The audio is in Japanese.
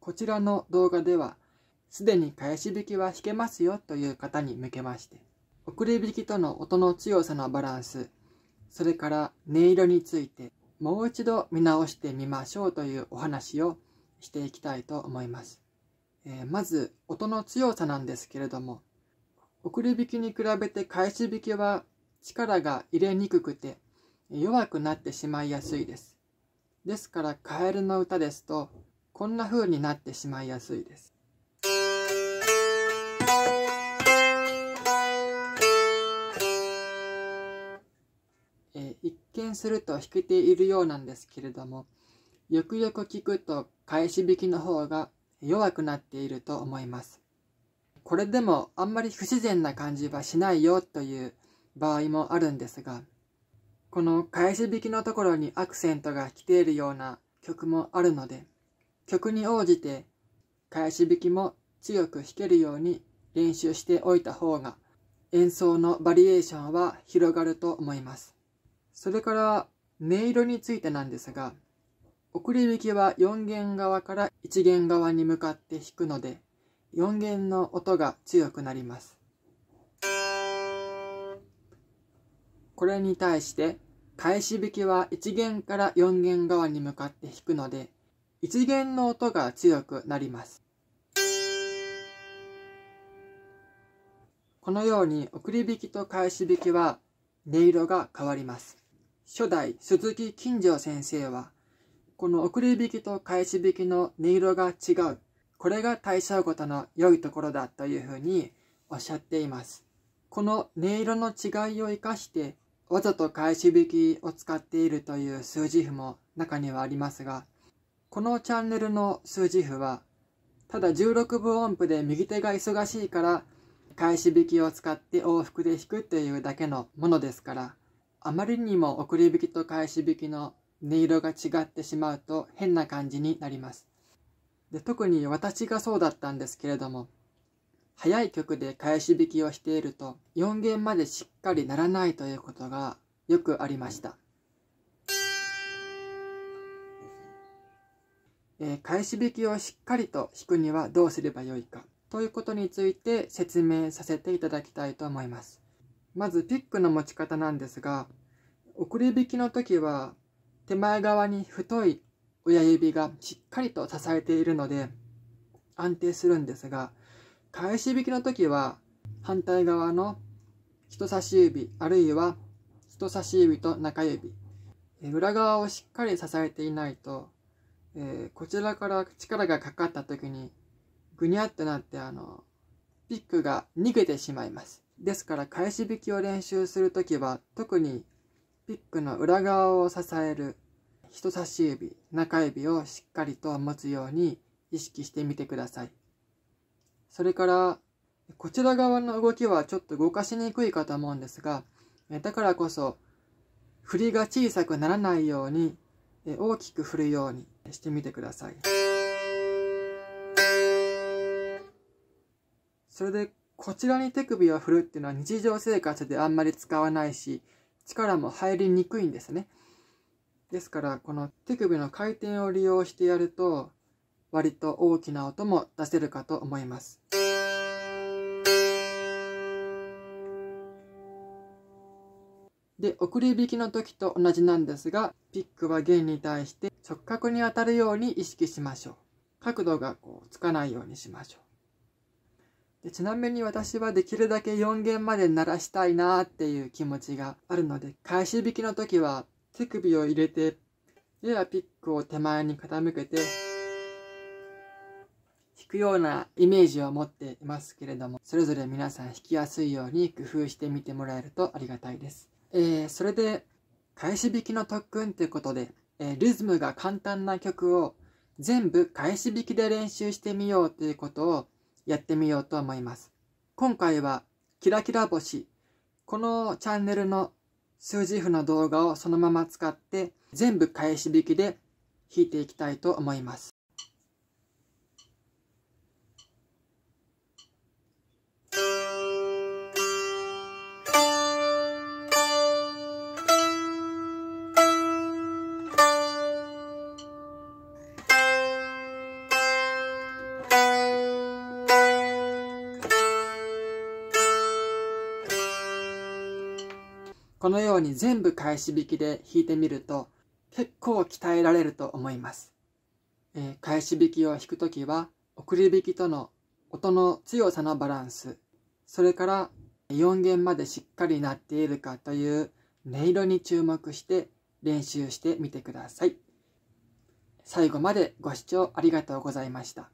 こちらの動画では、すでに返し引きは引けますよという方に向けまして、送り引きとの音の強さのバランス、それから音色について、もう一度見直してみましょうというお話をしていきたいと思います。えー、まず、音の強さなんですけれども、送り引きに比べて返し引きは力が入れにくくて弱くなってしまいやすいです。ですから、カエルの歌ですと、こんな風になってしまいやすいです。え一見すると弾けているようなんですけれども、よくよく聞くと返し弾きの方が弱くなっていると思います。これでもあんまり不自然な感じはしないよという場合もあるんですが、この返し弾きのところにアクセントが来ているような曲もあるので、曲に応じて返し弾きも強く弾けるように練習しておいた方が演奏のバリエーションは広がると思います。それから音色についてなんですが、送り弾きは4弦側から1弦側に向かって弾くので、4弦の音が強くなります。これに対して、返し弾きは1弦から4弦側に向かって弾くので、一弦の音が強くなります。このように送り引きと返し引きは音色が変わります。初代鈴木金城先生は、この送り引きと返し引きの音色が違う、これが対象ごとの良いところだというふうにおっしゃっています。この音色の違いを生かして、わざと返し引きを使っているという数字符も中にはありますが、このチャンネルの数字符は、ただ16分音符で右手が忙しいから、返し弾きを使って往復で弾くっていうだけのものですから、あまりにも送り弾きと返し弾きの音色が違ってしまうと変な感じになります。で特に私がそうだったんですけれども、早い曲で返し弾きをしていると4弦までしっかりならないということがよくありました。えー、返し引きをしっかりと引くにはどうすればよいかということについて説明させていただきたいと思います。まずピックの持ち方なんですが、送り引きの時は手前側に太い親指がしっかりと支えているので安定するんですが、返し引きの時は反対側の人差し指あるいは人差し指と中指裏側をしっかり支えていないとえー、こちらから力がかかった時に、ぐにゃっとなって、あの、ピックが逃げてしまいます。ですから、返し引きを練習する時は、特にピックの裏側を支える人差し指、中指をしっかりと持つように意識してみてください。それから、こちら側の動きはちょっと動かしにくいかと思うんですが、だからこそ、振りが小さくならないように大きく振るようにしてみてくださいそれでこちらに手首を振るっていうのは日常生活であんまり使わないし力も入りにくいんですねですからこの手首の回転を利用してやると割と大きな音も出せるかと思います。で、送り引きの時と同じなんですが、ピックは弦に対して直角に当たるように意識しましょう。角度がこうつかないようにしましょう。でちなみに私はできるだけ4弦まで鳴らしたいなーっていう気持ちがあるので、返し引きの時は手首を入れて、ややピックを手前に傾けて、弾くようなイメージを持っていますけれども、それぞれ皆さん弾きやすいように工夫してみてもらえるとありがたいです。えー、それで、返し弾きの特訓ということで、えー、リズムが簡単な曲を全部返し弾きで練習してみようということをやってみようと思います。今回は、キラキラ星。このチャンネルの数字譜の動画をそのまま使って、全部返し弾きで弾いていきたいと思います。このように全部返し弾きで弾いてみると結構鍛えられると思います。えー、返し弾きを弾くときは送り弾きとの音の強さのバランス、それから4弦までしっかりなっているかという音色に注目して練習してみてください。最後までご視聴ありがとうございました。